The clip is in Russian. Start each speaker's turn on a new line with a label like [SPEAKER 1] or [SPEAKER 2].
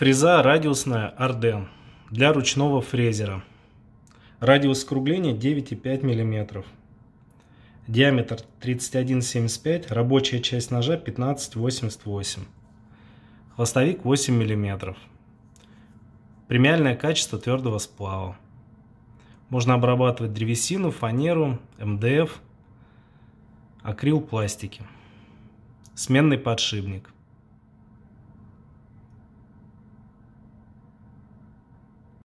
[SPEAKER 1] Фреза радиусная Арден для ручного фрезера. Радиус скругления 9,5 мм. Диаметр 31,75, рабочая часть ножа 15,88. Хвостовик 8 мм. Премиальное качество твердого сплава. Можно обрабатывать древесину, фанеру, МДФ, акрил пластики. Сменный подшипник –